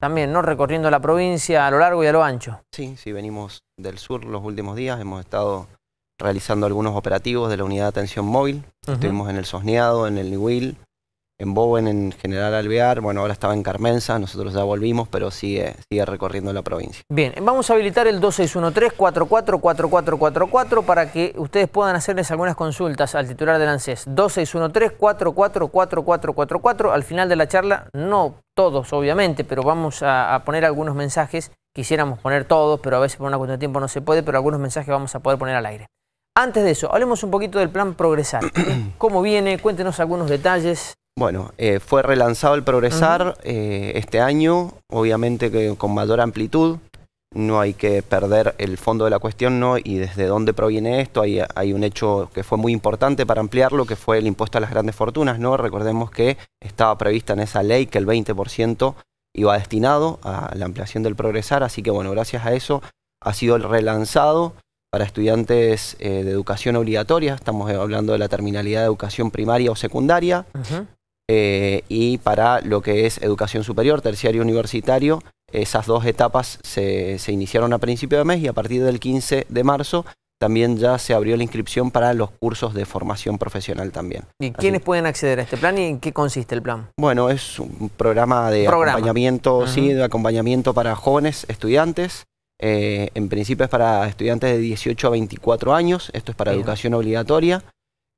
también, ¿no? Recorriendo la provincia a lo largo y a lo ancho. Sí, sí, venimos del sur los últimos días, hemos estado realizando algunos operativos de la unidad de atención móvil, estuvimos en el Sosneado, en el Niwil en Bowen, en General Alvear, bueno, ahora estaba en Carmenza, nosotros ya volvimos, pero sigue, sigue recorriendo la provincia. Bien, vamos a habilitar el 2613-444444 para que ustedes puedan hacerles algunas consultas al titular del ANSES. 2613-444444, al final de la charla, no todos obviamente, pero vamos a, a poner algunos mensajes, quisiéramos poner todos, pero a veces por una cuestión de tiempo no se puede, pero algunos mensajes vamos a poder poner al aire. Antes de eso, hablemos un poquito del plan Progresar. ¿Cómo viene? Cuéntenos algunos detalles. Bueno, eh, fue relanzado el Progresar eh, este año, obviamente que con mayor amplitud. No hay que perder el fondo de la cuestión, ¿no? Y desde dónde proviene esto. Hay, un hecho que fue muy importante para ampliarlo, que fue el impuesto a las grandes fortunas, ¿no? Recordemos que estaba prevista en esa ley que el 20% iba destinado a la ampliación del Progresar, así que bueno, gracias a eso ha sido relanzado para estudiantes eh, de educación obligatoria, estamos hablando de la terminalidad de educación primaria o secundaria, eh, y para lo que es educación superior, terciario universitario, esas dos etapas se, iniciaron a principio de mes y a partir del 15 de marzo también ya se abrió la inscripción para los cursos de formación profesional también. ¿Y quiénes pueden acceder a este plan y en qué consiste el plan? Bueno, es un programa de acompañamiento, sí, de acompañamiento para jóvenes estudiantes. Eh, en principio es para estudiantes de 18 a 24 años, esto es para educación obligatoria.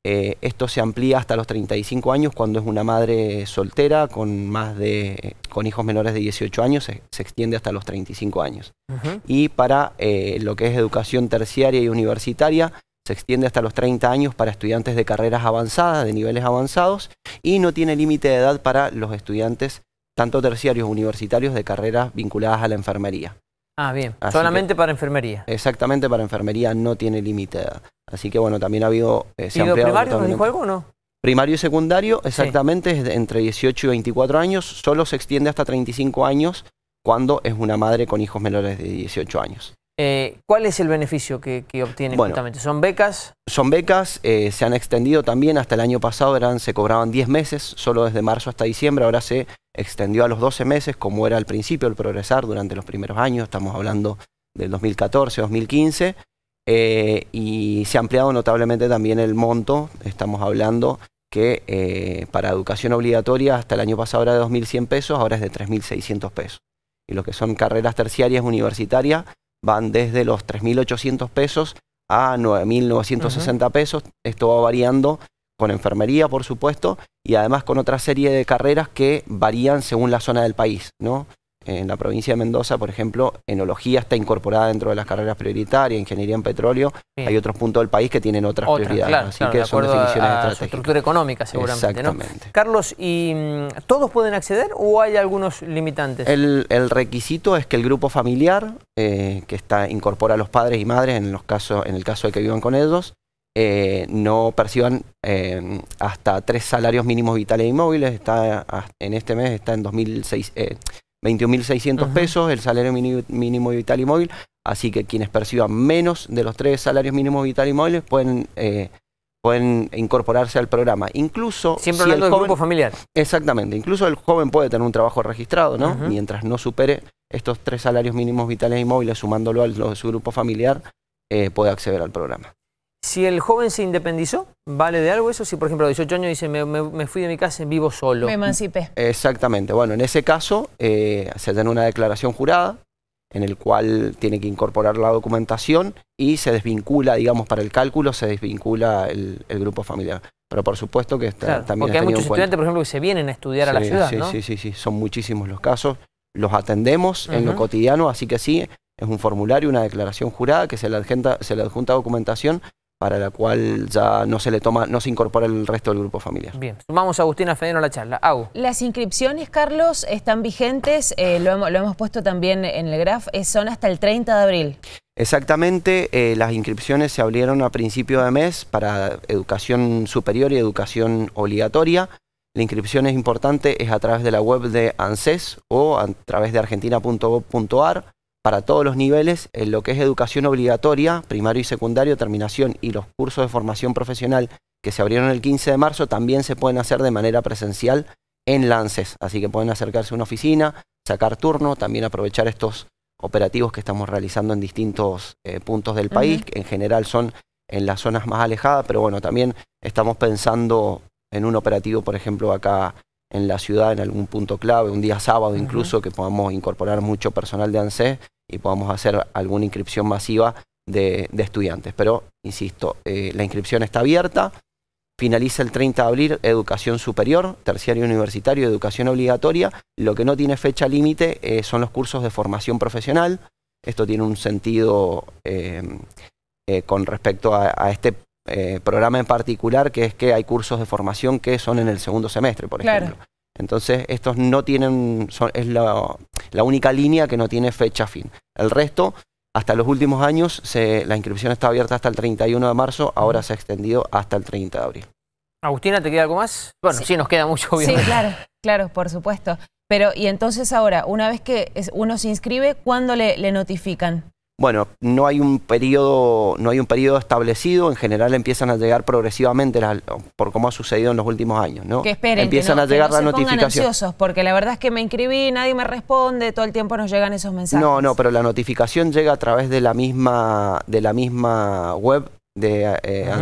Eh, esto se amplía hasta los 35 años cuando es una madre soltera con hijos menores de 18 años se, extiende hasta los 35 años y para eh, lo que es educación terciaria y universitaria se extiende hasta los 30 años para estudiantes de carreras avanzadas de niveles avanzados y no tiene límite de edad para los estudiantes tanto terciarios universitarios de carreras vinculadas a la enfermería Ah, bien. Solamente para enfermería. Exactamente, para enfermería no tiene límite. Así que bueno, también ha habido... Eh, primario nos dijo algo Primario y secundario, exactamente, es entre 18 y 24 años. Solo se extiende hasta 35 años cuando es una madre con hijos menores de 18 años. Eh, ¿Cuál es el beneficio que, obtienen justamente? ¿Son becas? Son becas, eh, se han extendido también hasta el año pasado, eran, se cobraban 10 meses, solo desde marzo hasta diciembre, ahora se extendió a los 12 meses, como era al principio el progresar durante los primeros años, estamos hablando del 2014, 2015, eh, y se ha ampliado notablemente también el monto, estamos hablando que para educación obligatoria hasta el año pasado era de 2.100 pesos, ahora es de 3.600 pesos. Y lo que son carreras terciarias universitarias, van desde los 3.800 pesos a 9.960 pesos. Esto va variando con enfermería, por supuesto, y además con otra serie de carreras que varían según la zona del país, ¿no? En la provincia de Mendoza, por ejemplo, enología está incorporada dentro de las carreras prioritarias, ingeniería en petróleo. Hay otros puntos del país que tienen otras prioridades. así que son definiciones a, estructura económica, seguramente. ¿no? Carlos, ¿y mm, todos pueden acceder o hay algunos limitantes? El, requisito es que el grupo familiar, eh, que está incorpora a los padres y madres en, los casos, en el caso de que vivan con ellos, eh, no perciban eh, hasta tres salarios mínimos vitales e inmóviles. Está, en este mes está en 2006, 21.600 pesos, el salario mínimo vital y móvil. Así que quienes perciban menos de los tres salarios mínimos vital y móviles pueden, eh, pueden incorporarse al programa. Incluso. Siempre si hablando grupo familiar. Exactamente. Incluso el joven puede tener un trabajo registrado, ¿no? Mientras no supere estos tres salarios mínimos vitales y móviles, sumándolo a de su grupo familiar, eh, puede acceder al programa. Si el joven se independizó, ¿vale de algo eso? Si, por ejemplo, a 18 años dice, me, fui de mi casa, vivo solo. Me emancipé. Exactamente. Bueno, en ese caso, eh, se tiene una declaración jurada en el cual tiene que incorporar la documentación y se desvincula, digamos, para el cálculo, se desvincula el, grupo familiar. Pero por supuesto que está, también Porque hay muchos estudiantes, por ejemplo, que se vienen a estudiar a la ciudad, sí, ¿no? Sí, sí, sí, son muchísimos los casos. Los atendemos en lo cotidiano, así que sí, es un formulario, una declaración jurada que se le adjunta, se le adjunta documentación para la cual ya no se le toma, no se incorpora el resto del grupo familiar. Bien, sumamos a Agustina Fedeno a la charla. Las inscripciones, Carlos, están vigentes, eh, lo, hemos, puesto también en el graf, eh, son hasta el 30 de abril. Exactamente, eh, las inscripciones se abrieron a principio de mes para educación superior y educación obligatoria. La inscripción es importante, es a través de la web de ANSES o a través de argentina.gov.ar para todos los niveles en lo que es educación obligatoria, primario y secundario, terminación y los cursos de formación profesional que se abrieron el 15 de marzo también se pueden hacer de manera presencial en Lances. Así que pueden acercarse a una oficina, sacar turno, también aprovechar estos operativos que estamos realizando en distintos eh, puntos del país, que en general son en las zonas más alejadas, pero bueno, también estamos pensando en un operativo, por ejemplo, acá en la ciudad, en algún punto clave, un día sábado incluso, que podamos incorporar mucho personal de ANSES y podamos hacer alguna inscripción masiva de, estudiantes. Pero, insisto, eh, la inscripción está abierta, finaliza el 30 de abril educación superior, terciario universitario, educación obligatoria. Lo que no tiene fecha límite eh, son los cursos de formación profesional. Esto tiene un sentido eh, con respecto a, este programa en particular, que es que hay cursos de formación que son en el segundo semestre, por ejemplo entonces, estos no tienen, es la, única línea que no tiene fecha fin. El resto, hasta los últimos años, la inscripción está abierta hasta el 31 de marzo, ahora se ha extendido hasta el 30 de abril. Agustina, ¿te queda algo más? Bueno, sí, nos queda mucho, Sí, claro, claro, por supuesto. Pero, y entonces ahora, una vez que uno se inscribe, ¿cuándo le notifican? Bueno, no hay un periodo, no hay un periodo establecido, en general empiezan a llegar progresivamente por como ha sucedido en los últimos años, ¿no? Que esperen, empiezan a llegar las porque la verdad es que me inscribí, nadie me responde, todo el tiempo nos llegan esos mensajes. No, no, pero la notificación llega a través de la misma de la misma web de eh,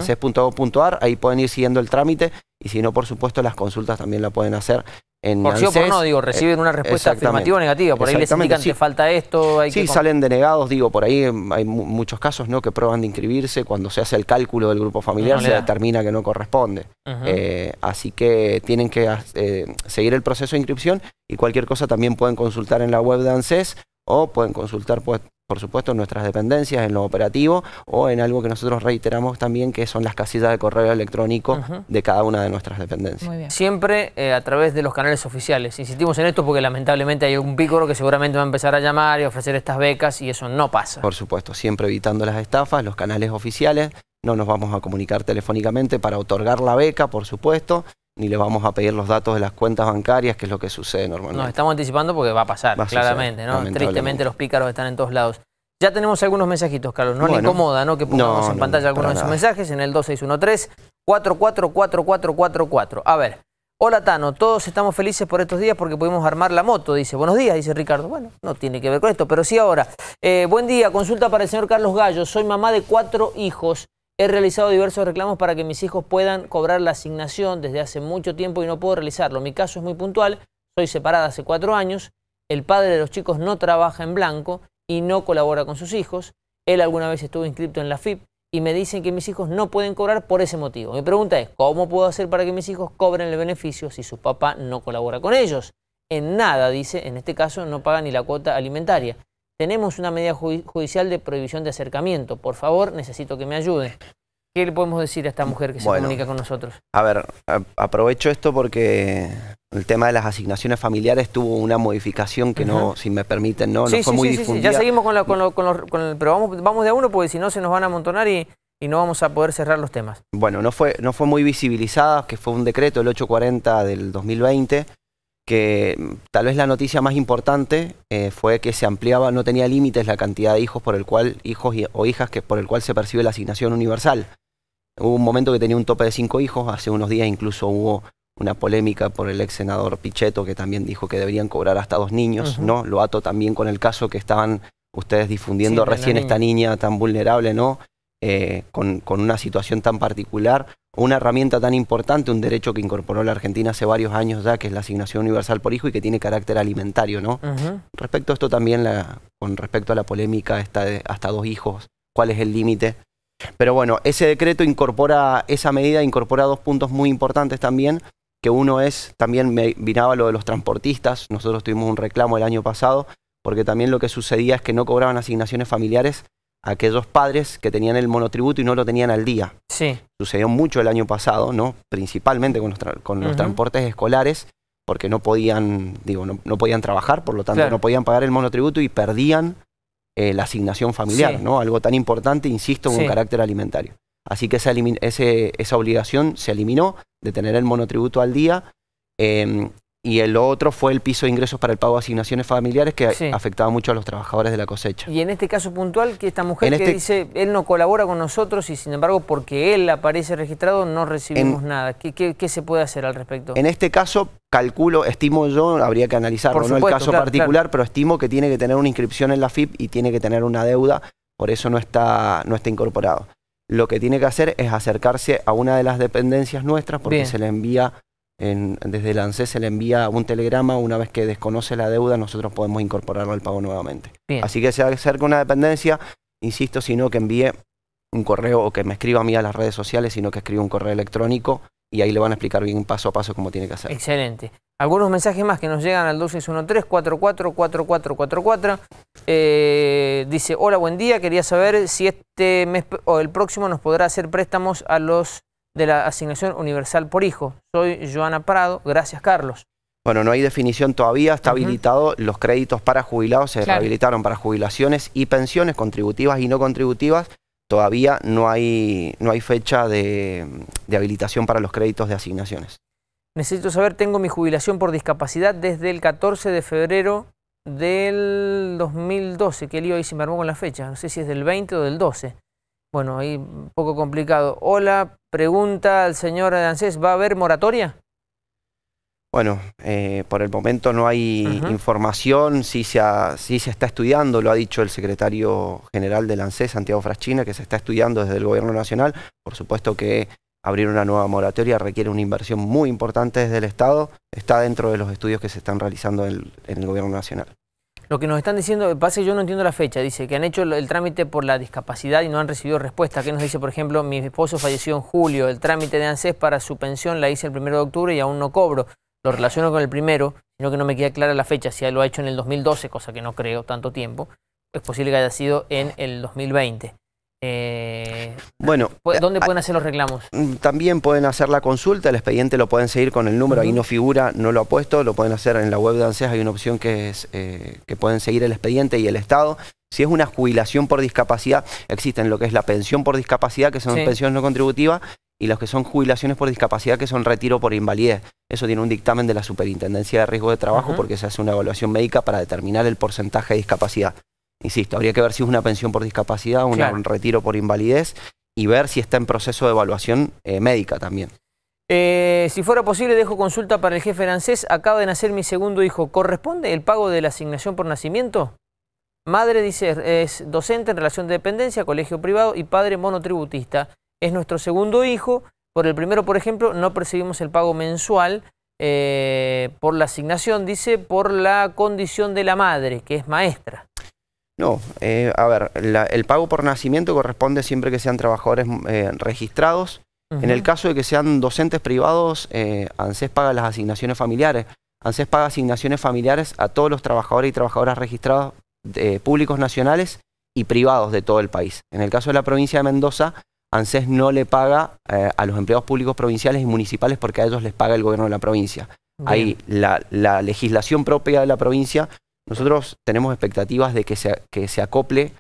ahí pueden ir siguiendo el trámite y si no, por supuesto, las consultas también la pueden hacer por sí o por no, digo, reciben una respuesta afirmativa o negativa. Por ahí les indican que falta esto. sí, salen denegados, digo, por ahí em, hay muchos casos ¿no? que prueban de inscribirse. Cuando se hace el cálculo del grupo familiar se determina que no corresponde. Eh, así que tienen que eh, seguir el proceso de inscripción y cualquier cosa también pueden consultar en la web de ANSES o pueden consultar pues, por supuesto, en nuestras dependencias, en lo operativo o en algo que nosotros reiteramos también, que son las casillas de correo electrónico de cada una de nuestras dependencias. Siempre eh, a través de los canales oficiales. Insistimos en esto porque lamentablemente hay un pícoro que seguramente va a empezar a llamar y ofrecer estas becas y eso no pasa. Por supuesto, siempre evitando las estafas, los canales oficiales. No nos vamos a comunicar telefónicamente para otorgar la beca, por supuesto ni le vamos a pedir los datos de las cuentas bancarias, que es lo que sucede normalmente. Nos estamos anticipando porque va a pasar, claramente, ¿no? Tristemente los pícaros están en todos lados. Ya tenemos algunos mensajitos, Carlos. No le incomoda, ¿no? Que pongamos en pantalla algunos de sus mensajes en el 2613-444444. A ver. Hola Tano, todos estamos felices por estos días porque pudimos armar la moto, dice. Buenos días, dice Ricardo. Bueno, no tiene que ver con esto, pero sí ahora. Eh, buen día, consulta para el señor Carlos Gallo. Soy mamá de cuatro hijos He realizado diversos reclamos para que mis hijos puedan cobrar la asignación desde hace mucho tiempo y no puedo realizarlo. Mi caso es muy puntual, soy separada hace cuatro años, el padre de los chicos no trabaja en blanco y no colabora con sus hijos. Él alguna vez estuvo inscrito en la FIP y me dicen que mis hijos no pueden cobrar por ese motivo. Mi pregunta es, ¿cómo puedo hacer para que mis hijos cobren el beneficio si su papá no colabora con ellos? En nada, dice, en este caso no paga ni la cuota alimentaria tenemos una medida judicial de prohibición de acercamiento. Por favor, necesito que me ayude. ¿Qué le podemos decir a esta mujer que se comunica con nosotros? A ver, aprovecho esto porque el tema de las asignaciones familiares tuvo una modificación que no, si me permiten, no, no fue sí, muy sí, Sí, ya seguimos con, la, el, pero vamos, de a uno porque si no se nos van a amontonar y, y no vamos a poder cerrar los temas. Bueno, no fue, no fue muy visibilizada, que fue un decreto, el 840 del 2020, que tal vez la noticia más importante eh, fue que se ampliaba, no tenía límites la cantidad de hijos por el cual, hijos o hijas que, por el cual se percibe la asignación universal. Hubo un momento que tenía un tope de cinco hijos, hace unos días incluso hubo una polémica por el ex senador Pichetto, que también dijo que deberían cobrar hasta dos niños, ¿no? Lo ato también con el caso que estaban ustedes difundiendo recién esta niña tan vulnerable, ¿no? Eh, con, con, una situación tan particular una herramienta tan importante, un derecho que incorporó la Argentina hace varios años ya, que es la asignación universal por hijo y que tiene carácter alimentario, ¿no? Respecto a esto también, la, con respecto a la polémica esta de hasta dos hijos, ¿cuál es el límite? Pero bueno, ese decreto incorpora, esa medida incorpora dos puntos muy importantes también, que uno es, también me vinaba lo de los transportistas, nosotros tuvimos un reclamo el año pasado, porque también lo que sucedía es que no cobraban asignaciones familiares aquellos padres que tenían el monotributo y no lo tenían al día. Sí. Sucedió mucho el año pasado, ¿no? Principalmente con los, transportes escolares, porque no podían, digo, no, podían trabajar, por lo tanto no podían pagar el monotributo y perdían eh, la asignación familiar, ¿no? Algo tan importante, insisto, con carácter alimentario. Así que esa, esa obligación se eliminó de tener el monotributo al día em, y el otro fue el piso de ingresos para el pago de asignaciones familiares que afectaba mucho a los trabajadores de la cosecha. Y en este caso puntual, que esta mujer que este dice, él no colabora con nosotros y sin embargo porque él aparece registrado no recibimos nada. ¿Qué, se puede hacer al respecto? En este caso, calculo, estimo yo, habría que analizarlo, no el caso particular, pero estimo que tiene que tener una inscripción en la FIP y tiene que tener una deuda, por eso no está, no está incorporado. Lo que tiene que hacer es acercarse a una de las dependencias nuestras porque se le envía desde el se le envía un telegrama, una vez que desconoce la deuda, nosotros podemos incorporarlo al pago nuevamente. Así que se acerca una dependencia, insisto, sino que envíe un correo o que me escriba a mí a las redes sociales, sino que escriba un correo electrónico y ahí le van a explicar bien paso a paso cómo tiene que hacer. Excelente. Algunos mensajes más que nos llegan al 2613-444444. Eh, dice, hola, buen día, quería saber si este mes o el próximo nos podrá hacer préstamos a los de la asignación universal por hijo. Soy Joana Prado, gracias Carlos. Bueno, no hay definición todavía, está habilitado los créditos para jubilados, se habilitaron para jubilaciones y pensiones contributivas y no contributivas. Todavía no hay, no hay fecha de, de habilitación para los créditos de asignaciones. Necesito saber, tengo mi jubilación por discapacidad desde el 14 de febrero del 2012. Qué lío ahí se me armó con la fecha. No sé si es del 20 o del 12. Bueno, ahí un poco complicado. Hola, pregunta al señor ANSES, ¿va a haber moratoria? Bueno, eh, por el momento no hay información, sí se, se está estudiando, lo ha dicho el secretario general del ANSES, Santiago Fraschina, que se está estudiando desde el gobierno nacional. Por supuesto que abrir una nueva moratoria requiere una inversión muy importante desde el Estado, está dentro de los estudios que se están realizando en el gobierno nacional. Lo que nos están diciendo, pasa que yo no entiendo la fecha, dice que han hecho el, trámite por la discapacidad y no han recibido respuesta. ¿Qué nos dice, por ejemplo, mi esposo falleció en julio, el trámite de ANSES para su pensión la hice el primero de octubre y aún no cobro? Lo relaciono con el primero, sino que no me queda clara la fecha, si lo ha hecho en el 2012, cosa que no creo tanto tiempo, es posible que haya sido en el 2020. Eh, bueno, eh, ¿dónde ah, pueden hacer los reclamos? Mm, también pueden hacer la consulta, el expediente lo pueden seguir con el número, ahí no figura, no lo ha puesto, lo pueden hacer en la web de ANSES, hay una opción que es eh, que pueden seguir el expediente y el estado. Si es una jubilación por discapacidad, existen lo que es la pensión por discapacidad, que son pensiones no contributivas, y los que son jubilaciones por discapacidad, que son retiro por invalidez. Eso tiene un dictamen de la Superintendencia de Riesgo de Trabajo, porque se hace una evaluación médica para determinar el porcentaje de discapacidad. Insisto, habría que ver si es una pensión por discapacidad, un retiro por invalidez y ver si está en proceso de evaluación eh, médica también. Eh, si fuera posible, dejo consulta para el jefe francés. Acaba de nacer mi segundo hijo. ¿Corresponde el pago de la asignación por nacimiento? Madre, dice, es docente en relación de dependencia, colegio privado y padre monotributista. Es nuestro segundo hijo. Por el primero, por ejemplo, no percibimos el pago mensual eh, por la asignación, dice, por la condición de la madre, que es maestra. No, eh, a ver, el pago por nacimiento corresponde siempre que sean trabajadores eh, registrados. En el caso de que sean docentes privados, eh, ANSES paga las asignaciones familiares. ANSES paga asignaciones familiares a todos los trabajadores y trabajadoras registrados públicos nacionales y privados de todo el país. En el caso de la provincia de Mendoza, ANSES no le paga a los empleados públicos provinciales y municipales porque a ellos les paga el gobierno de la provincia. Hay Ahí la legislación propia de la provincia nosotros tenemos expectativas de que se, acople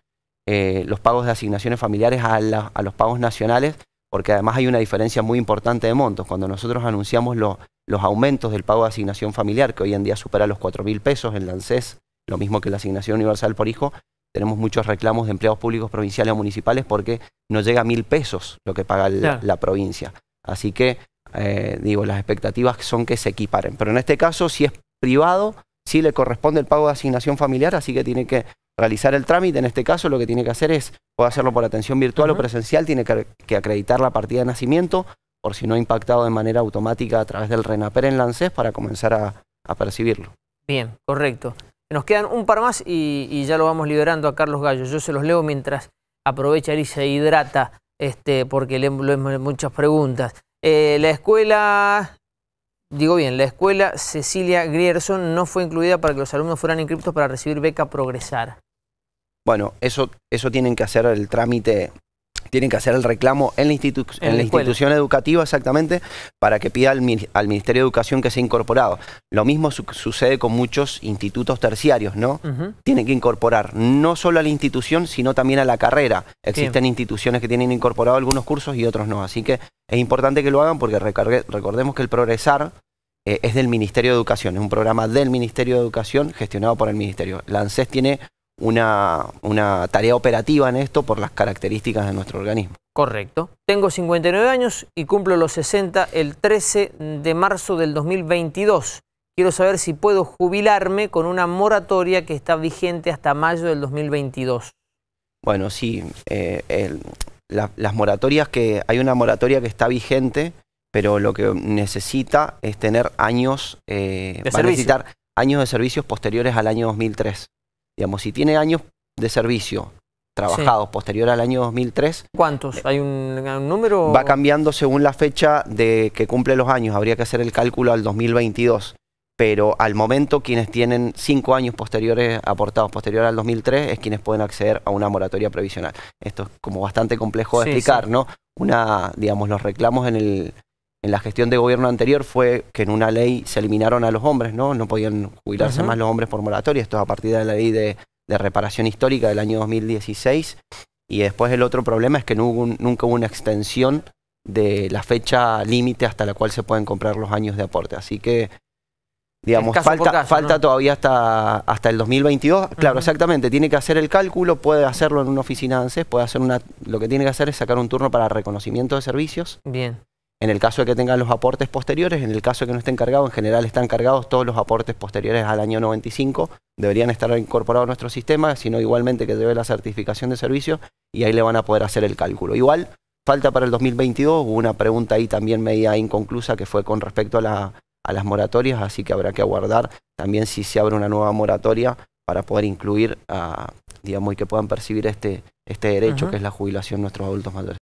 eh, los pagos de asignaciones familiares a, los pagos nacionales, porque además hay una diferencia muy importante de montos. Cuando nosotros anunciamos los aumentos del pago de asignación familiar, que hoy en día supera los 4 mil pesos en la ANSES, lo mismo que la asignación universal por hijo, tenemos muchos reclamos de empleados públicos provinciales o municipales porque no llega a mil pesos lo que paga la, provincia. Así que, eh, digo, las expectativas son que se equiparen. Pero en este caso, si es privado, sí le corresponde el pago de asignación familiar, así que tiene que realizar el trámite. En este caso, lo que tiene que hacer es, puede hacerlo por atención virtual o presencial, tiene que, acreditar la partida de nacimiento, por si no ha impactado de manera automática a través del RENAPER en LANCES para comenzar a, percibirlo. Bien, correcto. Nos quedan un par más y, ya lo vamos liberando a Carlos Gallo. Yo se los leo mientras aprovecha y se hidrata, este, porque le, muchas preguntas. Eh, la escuela Digo bien, la escuela Cecilia Grierson no fue incluida para que los alumnos fueran inscriptos para recibir beca Progresar. Bueno, eso, eso tienen que hacer el trámite tienen que hacer el reclamo en la, institución educativa exactamente para que pida al, Ministerio de Educación que sea incorporado. Lo mismo sucede con muchos institutos terciarios, ¿no? Tienen que incorporar no solo a la institución, sino también a la carrera. Existen instituciones que tienen incorporado algunos cursos y otros no. Así que es importante que lo hagan porque recordemos que el progresar eh, es del Ministerio de Educación, es un programa del Ministerio de Educación gestionado por el Ministerio. La ANSES tiene una, tarea operativa en esto por las características de nuestro organismo. Correcto. Tengo 59 años y cumplo los 60 el 13 de marzo del 2022. Quiero saber si puedo jubilarme con una moratoria que está vigente hasta mayo del 2022. Bueno, sí. Eh, las moratorias que... Hay una moratoria que está vigente, pero lo que necesita es tener años... Eh, años de servicios posteriores al año 2003. Digamos, si tiene años de servicio trabajados posterior al año 2003. ¿Cuántos? ¿Hay un, número? Va cambiando según la fecha de que cumple los años. Habría que hacer el cálculo al 2022. Pero al momento, quienes tienen cinco años posteriores aportados posterior al 2003 es quienes pueden acceder a una moratoria previsional. Esto es como bastante complejo de explicar, ¿no? Una, digamos, los reclamos en el en la gestión de gobierno anterior fue que en una ley se eliminaron a los hombres, ¿no? No podían jubilarse más los hombres por moratoria. Esto es a partir de la ley de, reparación histórica del año 2016. Y después el otro problema es que no hubo nunca hubo una extensión de la fecha límite hasta la cual se pueden comprar los años de aporte. Así que, digamos, falta, falta todavía hasta, el 2022. Claro, exactamente. Tiene que hacer el cálculo, puede hacerlo en una oficina de ANSES, puede hacer una... Lo que tiene que hacer es sacar un turno para reconocimiento de servicios. Bien en el caso de que tengan los aportes posteriores, en el caso de que no estén cargados, en general están cargados todos los aportes posteriores al año 95, deberían estar incorporados a nuestro sistema, sino igualmente que debe la certificación de servicio y ahí le van a poder hacer el cálculo. Igual, falta para el 2022, hubo una pregunta ahí también media inconclusa que fue con respecto a, las moratorias, así que habrá que aguardar también si se abre una nueva moratoria para poder incluir, a, digamos, y que puedan percibir este, este derecho que es la jubilación de nuestros adultos mayores.